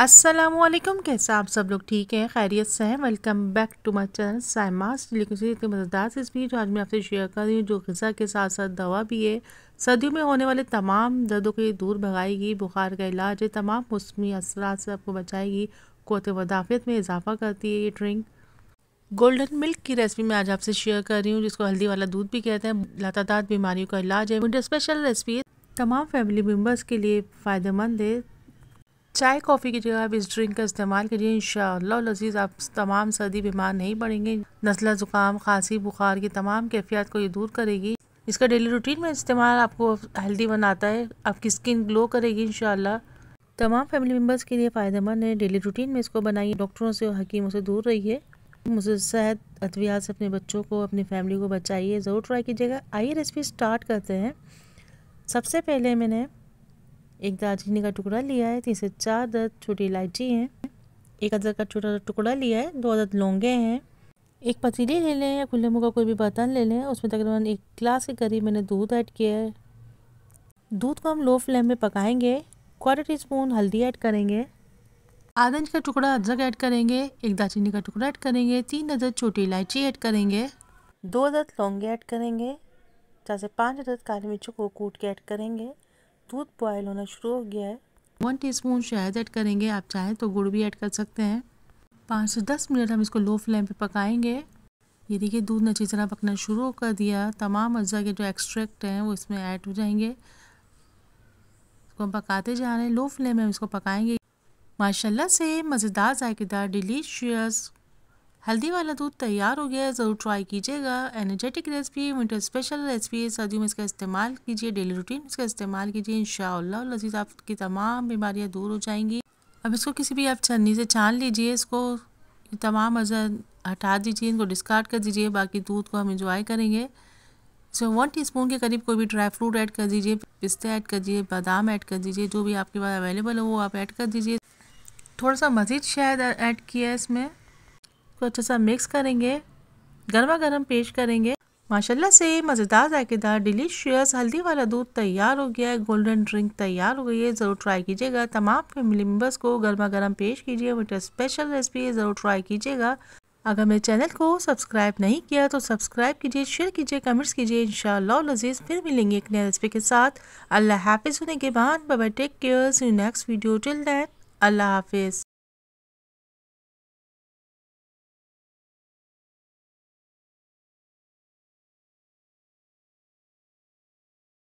असलम कैसे आप सब लोग ठीक हैं खैरियत से हैं welcome back to my channel साइमास लेकिन इतनी मज़ेदार इसमें जो आज मैं आपसे शेयर कर रही हूँ जो गज़ा के साथ साथ दवा भी है सर्दियों में होने वाले तमाम दर्दों के दूर भगाएगी बुखार का इलाज है तमाम मौसमी असरा से आपको बचाएगी कोत वदाफियत में इजाफा करती है ये ड्रिंक गोल्डन मिल्क की रेसिपी मैं आज आपसे शेयर कर रही हूँ जिसको हल्दी वाला दूध भी कहते हैं लतादात बीमारियों का इलाज है मुझे स्पेशल रेसिपी है तमाम फैमिली मेम्बर्स के लिए फ़ायदेमंद है चाय कॉफ़ी की जगह आप इस ड्रिंक का इस्तेमाल करिए इन लजीज़ आप तमाम सर्दी बीमार नहीं पड़ेंगे नज़ला ज़ुकाम खांसी बुखार की तमाम कैफियत को ये दूर करेगी इसका डेली रूटीन में इस्तेमाल आपको हेल्दी बनाता है आपकी स्किन ग्लो करेगी इन तमाम फैमिली मेम्बर्स के लिए फ़ायदेमंद है डेली रूटीन में इसको बनाइए डॉक्टरों से और हकीमों से दूर रहिए मुझे सेहत अद्वियात से अपने बच्चों को अपनी फैमिली को बचाइए ज़रूर ट्राई कीजिएगा आइए रेसिपी स्टार्ट करते हैं सबसे पहले मैंने एक दालचीनी का टुकड़ा लिया है तीन से चार दर्द छोटी इलायची है एक अदरक का छोटा टुकड़ा लिया है दो अदरक लौंगे हैं एक पतीली ले लें या खुले मुँह का कोई भी बर्तन ले लें उसमें तकरीबन एक गिलास के करीब मैंने दूध ऐड किया है दूध को हम लो फ्लेम में पकाएंगे क्वार्टर टी स्पून हल्दी ऐड करेंगे आधा इंच का टुकड़ा अदरक ऐड करेंगे एक दालचीनी का टुकड़ा ऐड करेंगे तीन अदद छोटी इलायची ऐड करेंगे दो अदरक लौंगे ऐड करेंगे चार से पाँच अदरक काली मिर्चों को कूट के ऐड करेंगे दूध बॉयल होना शुरू हो गया है वन टी स्पून शहद ऐड करेंगे आप चाहें तो गुड़ भी ऐड कर सकते हैं पाँच से दस मिनट हम इसको लो फ्लेम पे पकाएंगे ये देखिए दूध ने अच्छी तरह पकना शुरू कर दिया तमाम अज्जा के जो एक्सट्रैक्ट हैं वो इसमें ऐड हो जाएंगे इसको हम पकाते जा रहे हैं लो फ्लेम में हम इसको पकाएंगे माशाल्लाह से मज़ेदार जायकेदार डिलीशियस हल्दी वाला दूध तैयार हो गया है ज़रूर ट्राई कीजिएगा energetic recipe winter special recipe है सर्दियों में इसका इस्तेमाल कीजिए डेली रूटीन इसका इस्तेमाल कीजिए इन शजीज़ आपकी तमाम बीमारियाँ दूर हो जाएंगी अब इसको किसी भी आप छन्नी से छान लीजिए इसको तमाम अजर हटा दीजिए इनको डिस्कार्ड कर दीजिए बाकी दूध को हम इंजॉय करेंगे सो वन स्पून के करीब कोई भी ड्राई फ्रूट ऐड कर दीजिए पिस्ते ऐड कर दीजिए बादाम ऐड कर दीजिए जो भी आपके पास अवेलेबल हो वो आप ऐड कर दीजिए थोड़ा सा मज़ीद शायद ऐड किया है इसमें इसको अच्छे सा मिक्स करेंगे गर्मा गर्म पेश करेंगे माशाल्लाह से मज़ेदार जायकेदार डिलीशियस हल्दी वाला दूध तैयार हो गया है गोल्डन ड्रिंक तैयार हो गई है ज़रूर ट्राई कीजिएगा तमाम फैमिली मेम्बर्स को गर्मा गर्म पेश कीजिए विटर स्पेशल रेसिपी ज़रूर ट्राई कीजिएगा अगर मेरे चैनल को सब्सक्राइब नहीं किया तो सब्सक्राइब कीजिए शेयर कीजिए कमेंट्स कीजिए इन शजीज़ फिर मिलेंगे एक नई रेसिपी के साथ अल्लाह हाफिज़ होने के बाद बाबा take care you next video till then अल्लाह हाफिज़